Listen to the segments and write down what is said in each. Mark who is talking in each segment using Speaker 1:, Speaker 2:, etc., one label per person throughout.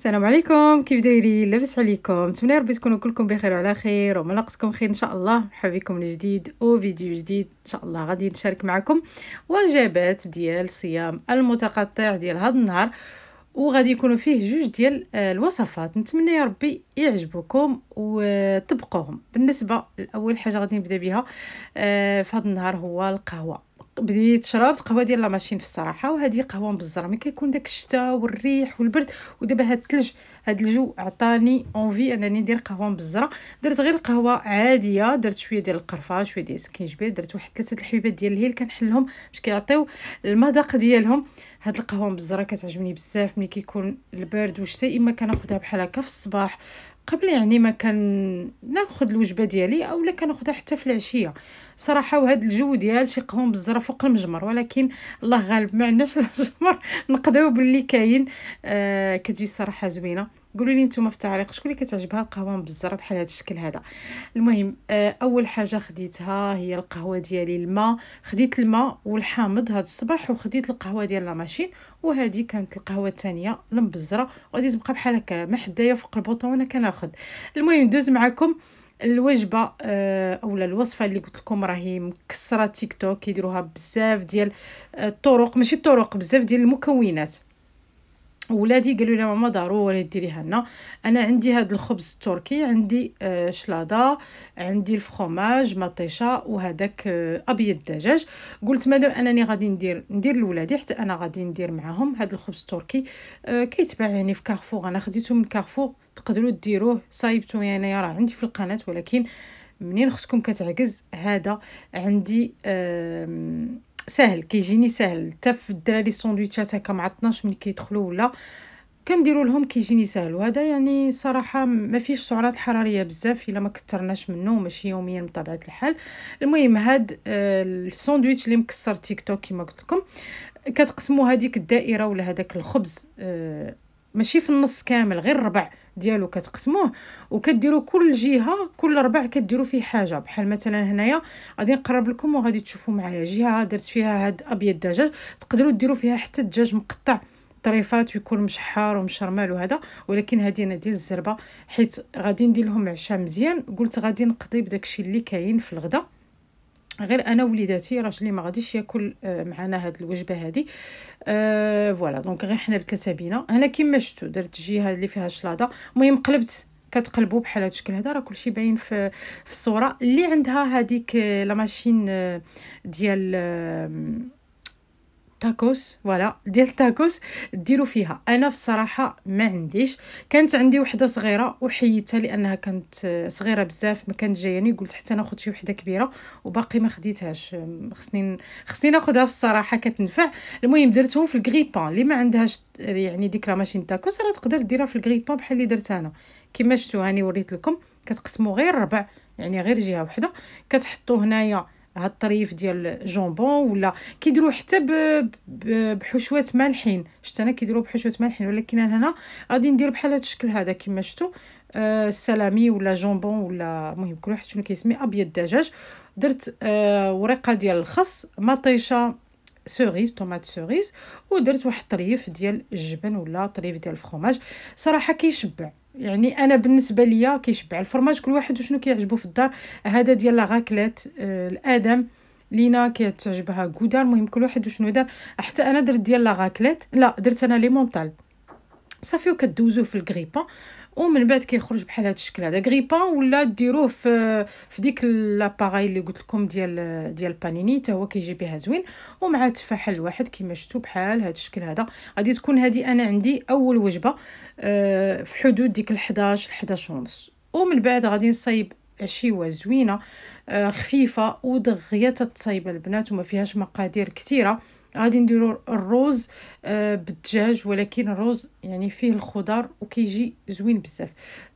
Speaker 1: السلام عليكم كيف دايرين لاباس عليكم نتمنى ربي تكونوا كلكم بخير وعلى خير وملاقتكم خير ان شاء الله مرحبا بكم من جديد وفيديو جديد ان شاء الله غادي نشارك معكم وجبات ديال صيام المتقطع ديال هذا النهار وغادي يكونوا فيه جوج ديال آه، الوصفات نتمنى يا ربي يعجبكم وتبقوهم بالنسبه لاول حاجه غادي نبدا بها آه، في هذا النهار هو القهوه بديت شربت قهوه ديال لاماشين في الصراحه وهذه قهوه مبزره ملي كيكون داك الشتاء والريح والبرد ودابا هاد الثلج هاد الجو عطاني اونفي انني ندير قهوه مبزره درت غير قهوه عاديه درت شويه ديال القرفه شويه ديال السكينجبير درت واحد ثلاثه الحبيبات ديال الهيل كنحلهم باش كيعطيو المذاق ديالهم هاد القهوه مبزره كتعجبني بزاف ملي كيكون البرد والشتاء اما كناخذها بحال هكا في الصباح قبل يعني ما كان ناخذ الوجبه ديالي اولا كناخذها حتى في العشيه صراحه وهذا الجو ديال شي قهوه بالزره فوق المجمر ولكن الله غالب ما عندناش المجمر نقداو باللي كاين آه كتجي صراحه زوينه قولوا لي نتوما في التعليق شكون اللي كتعجبها القهوه بالزره بحال هذا الشكل هذا المهم آه اول حاجه خديتها هي القهوه ديالي الماء خديت الماء والحامض هذا الصباح وخديت القهوه ديال لا ماشين وهذه كانت القهوه الثانيه المبزره وغادي تبقى بحال هكا محدايا فوق البوطه وانا كناخذ المهم ندوز معكم الوجبه آه، اولا الوصفه اللي قلت لكم راهي مكسره تيك توك يديروها بزاف ديال آه، الطرق ماشي الطرق بزاف ديال المكونات ولادي قالوا لي ماما ضروري ديريها لنا انا عندي هذا الخبز التركي عندي آه، شلاضه عندي الفخوماج مطيشه وهذاك آه، ابيض الدجاج قلت مادام انني غادي ندير ندير لولادي حتى انا غادي ندير معاهم هذا الخبز التركي آه، كيتباع يعني في كارفور انا خديته من كارفور تقدروا ديروه صايبته يعني راه عندي في القناه ولكن منين اختكم كتعكز هذا عندي آه سهل كيجيني سهل حتى في الدراري السندويتشات هكا مع 12 ملي كيدخلوا ولا كنديروا لهم كيجيني سهل وهذا يعني صراحه ما فيش سعرات حراريه بزاف الا ما كثرناش منه ماشي يوميا بطبيعه الحال المهم هاد آه، الساندويتش اللي مكسر تيك توك كما قلت لكم كتقسموا هذيك الدائره ولا هذاك الخبز آه، ماشي في النص كامل غير ربع ديالو كتقسموه وكديروا كل جهه كل ربع كديروا فيه حاجه بحال مثلا هنايا غادي نقرب لكم وغادي تشوفوا معايا جهه درت فيها هاد ابيض دجاج تقدروا ديروا فيها حتى الدجاج مقطع طريفات ويكون مشحار ومشرمل وهذا ولكن هذه انا ديال الزربه حيت غادي ندير لهم عشاء مزيان قلت غادي نقضي بداكشي اللي كاين في الغدا غير انا وليداتي راجلي ما غاديش ياكل آه، معنا هاد الوجبه هادي أه فوالا دونك غير حنا بثلاثه بينا هنا كما شفتوا درت الجهه اللي فيها شلاضه المهم قلبت كتقلبوا بحال هذا الشكل هذا راه كلشي باين في في الصوره اللي عندها هذيك آه، لا ماشين آه، ديال تاكوس فوالا ديال التاكوس ديروا فيها انا بصراحه ما عنديش كانت عندي وحده صغيره وحيدتها لانها كانت صغيره بزاف ما كانت جاياني يعني قلت حتى ناخذ شي وحده كبيره وباقي ما خديتهاش خصني خصني ناخذها في الصراحه كتنفع المهم درتهم في الكريبان اللي ما عندهاش يعني ديك لا ماشين تاكوس راه تقدر ديرها في الكريبان بحال اللي درت انا كما شفتوا هاني وريت لكم كتقسموا غير ربع يعني غير جهه وحده كتحطوا هنايا هاد الطريف ديال جونبون ولا كيديروا حتى بحشوات مالحين شفت انا كيديروا بحشوات مالحين ولكن انا هنا غادي ندير بحال هاد الشكل هذا كما شفتوا آه السلامي ولا جونبون ولا المهم كل واحد شنو كيسمي ابيض دجاج درت آه ورقه ديال الخس مطيشه سوريز طوماط سوريز ودرت واحد الطريف ديال الجبن ولا طريف ديال الفرماج صراحه كيشبع يعني انا بالنسبه ليا كيشبع الفرماج كل واحد وشنو كيعجبو في الدار هذا ديال لا آه الادم لينا كتعجبها كودا المهم كل واحد وشنو دار حتى انا درت ديال لا لا درت انا لي مونطال صافي وكدوزوه في الكريبا ومن بعد كيخرج بحال هذا الشكل هذا غريبا ولا ديروه في في ديك لاباغاي اللي قلت لكم ديال ديال بانيني حتى هو كيجي بها زوين ومع التفاح الواحد كما شفتوا بحال هذا الشكل هذا غادي تكون هذه انا عندي اول وجبه آه، في حدود ديك 11 11 ونص ومن بعد غادي نصايب عشيوه زوينه آه، خفيفه ودغيه تتصايب البنات وما فيهاش مقادير كثيره غادي نديرو الروز آه، بالدجاج ولكن الروز يعني فيه الخضار وكيجي زوين بزاف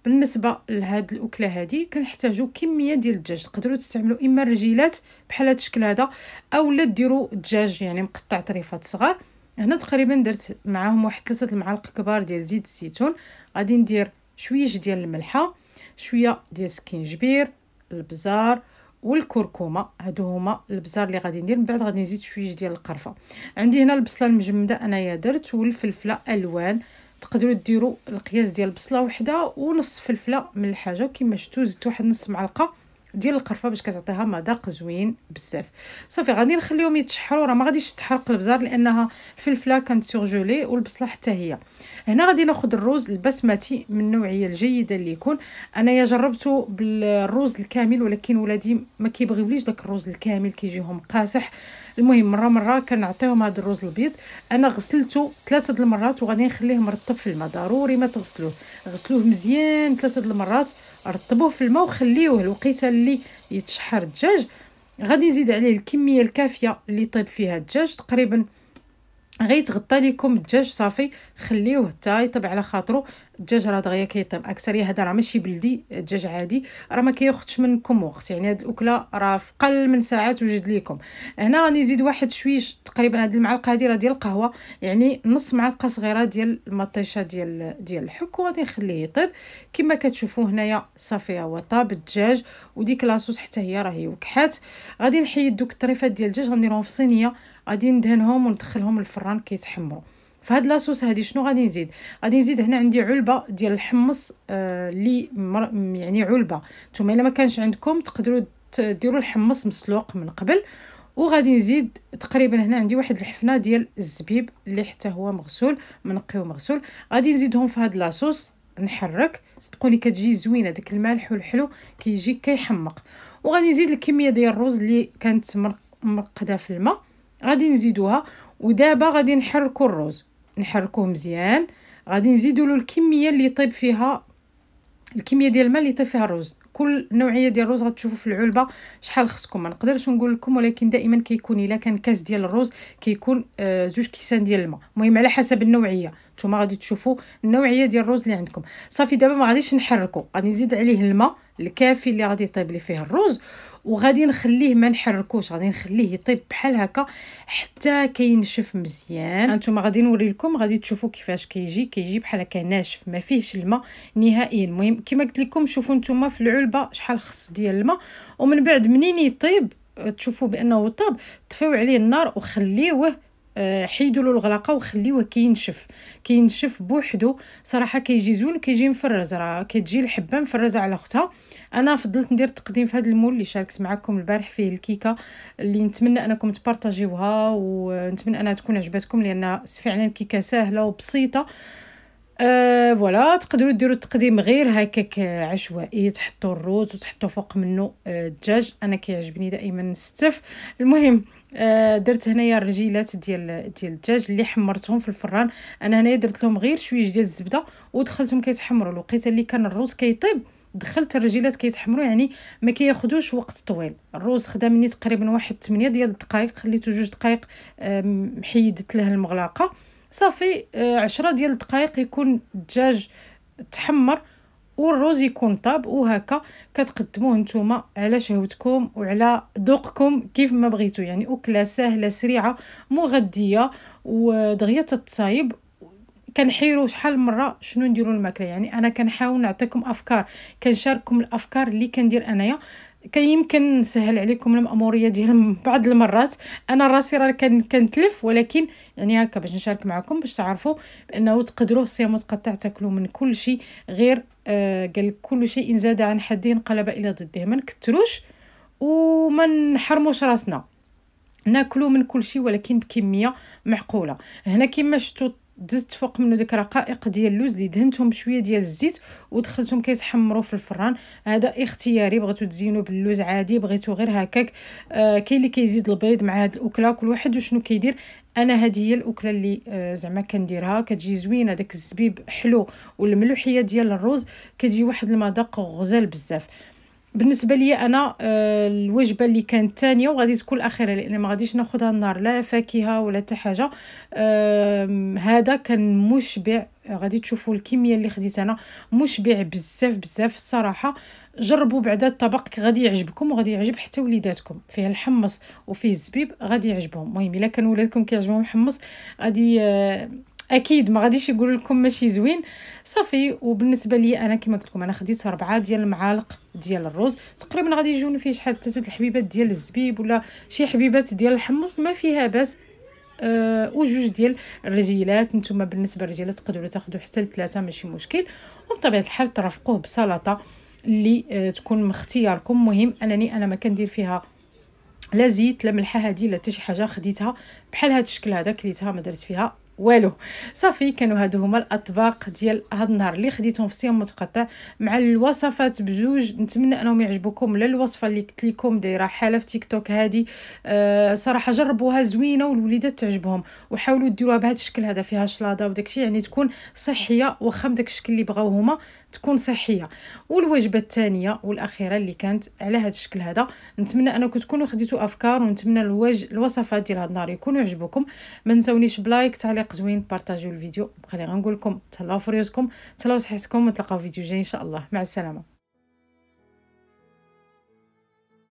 Speaker 1: بالنسبه لهاد الاكله هادي كنحتاجو كميه ديال الدجاج تقدروا تستعملوا اما الرجيلات بحال هاد الشكل هذا اولا ديروا الدجاج يعني مقطع طريفات صغار هنا تقريبا درت معاهم واحد ثلاثه المعالق كبار ديال زيت الزيتون غادي ندير شويه ديال الملحه شويه ديال سكينجبير البزار والكركمه هادو هما البزار اللي غادي ندير من بعد غادي نزيد شويه ديال القرفه عندي هنا البصله المجمده انايا درت والفلفله الوان تقدروا ديروا القياس ديال البصله وحده ونص فلفله من الحاجه وكما شفتوا زدت واحد نص معلقه ديال القرفه باش كتعطيها مذاق زوين بزاف صافي غادي نخليهم يتشحروا راه ما غاديش تحرق البزار لانها الفلفله كانت سورجولي والبصله حتى هي هنا غادي ناخذ الروز البسمتي من النوعيه الجيده اللي يكون انايا جربته بالروز الكامل ولكن ولادي ما كيبغيوليش داك الروز الكامل كيجيهم قاسح المهم مره مره كنعطيهم هذا الروز البيض انا غسلته ثلاثه المرات وغادي نخليه مرطب في الماء ضروري ما تغسلوه غسلوه مزيان ثلاثه المرات رطبوه في الماء وخليوه الوقيته ملي يتشحر الدجاج غادي نزيد عليه الكميه الكافيه اللي طيب فيها الدجاج تقريبا غيتغطى لكم الدجاج صافي خليوه حتى يطيب على خاطرو الدجاج راه دغيا كيطيب اكثريه هذا راه ماشي بلدي الدجاج عادي راه ما كياخذش منكم وقت يعني هاد الاكله راه في قل من ساعات وجد ليكم هنا غادي نزيد واحد شويش تقريبا هاد المعلقه هادي راه ديال القهوه يعني نص معلقه صغيره ديال المطيشه ديال ديال الحك وغادي نخليه يطيب كما كتشوفوا هنايا صافي هو طاب الدجاج وديك لاصوص حتى هي راهي وكحات غادي نحيد دوك الطريفات ديال الدجاج غنديرهم في صينيه غادي ندهنهم وندخلهم الفران كيتحمروا فهاد لاصوص هادي شنو غادي نزيد غادي نزيد هنا عندي علبه ديال الحمص اللي آه يعني علبه نتوما الا ما كانش عندكم تقدروا ديروا الحمص مسلوق من قبل وغادي نزيد تقريبا هنا عندي واحد الحفنه ديال الزبيب اللي حتى هو مغسول منقي ومغسول غادي نزيدهم في هاد لاصوص نحرك صدقوني كتجي زوينه داك المالح والحلو كيجي كيحمق وغادي نزيد الكميه ديال الرز اللي كانت مرقده في الماء غادي نزيدوها ودابا غادي نحركو الرز نحركوه مزيان غادي نزيدوا له الكميه اللي يطيب فيها الكميه ديال الماء اللي يطيب فيها الرز كل نوعيه ديال الرز غتشوفوا في العلبه شحال خصكم ما نقدرش نقول لكم ولكن دائما كيكون الا كان كاس ديال الرز كيكون آه زوج كيسان ديال الماء المهم على حسب النوعيه نتوما غادي تشوفوا النوعيه ديال الرز اللي عندكم صافي دابا ما غاديش نحركو غادي نزيد عليه الماء الكافي اللي غادي يطيب لي فيه الرز وغادي نخليه ما نحركوش غادي نخليه يطيب بحال هكا حتى كينشف مزيان انتم غادي نوري لكم غادي تشوفوا كيفاش كيجي كيجي بحال هكا ناشف ما فيهش الماء نهائيا المهم كما قلت لكم شوفوا نتوما في العلبه شحال خص ديال الماء ومن بعد منين يطيب تشوفوا بانه طاب طفيو عليه النار وخليوه آه، حيدوا له الغلاقه وخليوه كينشف كينشف بوحدو صراحه كيجي زوين كيجي مفرز راه كتجي الحبه مفرزه على اختها انا فضلت ندير التقديم في هذا المول اللي شاركت معكم البارح فيه الكيكه اللي نتمنى انكم تبارطاجيوها ونتمنى انها تكون عجبتكم لان فعلا كيكه سهله وبسيطه أه فوالا تقدروا ديروا التقديم غير هكاك عشوائي تحطوا الروز وتحطوا فوق منه آه، الدجاج انا كيعجبني دائما نستف المهم آه، درت هنايا الرجيلات ديال ديال الدجاج اللي حمرتهم في الفران انا هنايا درت لهم غير شويه ديال الزبده ودخلتهم كيتحمروا لقيت اللي كان الروز كيطيب دخلت الرجيلات كيتحمروا يعني ما كياخذوش وقت طويل الروز خدا مني تقريبا واحد 8 ديال الدقائق خليته جوج دقائق حيدت له المغلاقه صافي آه، عشرة ديال الدقائق يكون الدجاج تحمر والروز يكون طاب وهكا كتقدموه نتوما على شهوتكم وعلى ذوقكم كيف ما بغيتو يعني اكله سهله سريعه مغذيه ودغيا تتصايب كنحيروا شحال مره شنو نديروا الماكله يعني انا كنحاول نعطيكم افكار كنشارككم الافكار اللي كندير انايا كيمكن نسهل عليكم الماموريه ديال بعض المرات انا راسي راه كنتلف ولكن يعني هكا باش نشارك معكم باش تعرفوا بانه تقدروا الصيام وتقطع تاكلوا من كل شيء غير آه، قال كل شيء زاد عن حده انقلب الى ضده ما نكتروش وما نحرموش راسنا ناكلو من كل شيء ولكن بكميه معقوله هنا كما شفتوا دزت فوق منه ديك رقائق ديال اللوز اللي دهنتهم بشويه ديال الزيت ودخلتهم كيتحمروا في الفران هذا اختياري بغيتو تزينوا باللوز عادي بغيتو غير هكاك آه كاين اللي كيزيد البيض مع هاد الاكله كل واحد وشنو كيدير انا هذه هي الاكله اللي آه، زعما كنديرها كتجي زوينه داك الزبيب حلو والملوحيه ديال الرز كتجي واحد المذاق غزال بزاف بالنسبه لي انا آه، الوجبه اللي كانت ثانيه وغادي تكون الاخيره لان ما غاديش ناخذها النهار لا فاكهه ولا حتى حاجه هذا كان مشبع غادي تشوفوا الكميه اللي خديت انا مشبع بزاف بزاف الصراحه جربوا بعدا الطبق غادي يعجبكم وغادي يعجب حتى وليداتكم فيه الحمص وفيه الزبيب غادي يعجبهم المهم الا كان ولادكم كيعجبهم الحمص غادي آه، اكيد ما غاديش يقول لكم ماشي زوين صافي وبالنسبه لي انا كما قلت لكم انا خديت أربعة ديال المعالق ديال الرز تقريبا غادي يجون فيه شحال ثلاثه الحبيبات ديال الزبيب ولا شي حبيبات ديال الحمص ما فيها باس أه وجوج ديال الرجيلات نتوما بالنسبه للرجيلات تقدروا تاخذوا حتى لثلاثه ماشي مشكل وبطبيعه الحال ترافقوه بسلطه اللي آه، تكون مختياركم مهم انني انا ما كندير فيها لا زيت لا ملحه هذه لا حتى شي حاجه خديتها بحال هذا الشكل هذا كليتها ما درت فيها والو صافي كانوا هادو هما الاطباق ديال هاد النهار اللي خديتهم في صيام متقطع مع الوصفات بجوج نتمنى انهم يعجبوكم لا الوصفه اللي قلت لكم دايره حاله في تيك توك هادي أه صراحه جربوها زوينه والوليدات تعجبهم وحاولوا ديروها بهذا الشكل هذا فيها شلاضه وداكشي يعني تكون صحيه واخا بداك الشكل اللي بغاو هما تكون صحيه والوجبه الثانيه والاخيره اللي كانت على هذا الشكل هذا نتمنى انكم تكونوا خديتوا افكار ونتمنى الوج... الوصفات ديال هاد النهار يكونوا يعجبوكم ما تنساونيش بلايك تعليق تعليق زوين بارطاجيو الفيديو بقى لي غنقول لكم تهلاو في ريوسكم تهلاو صحتكم نتلاقاو فيديو جاي ان شاء الله مع السلامه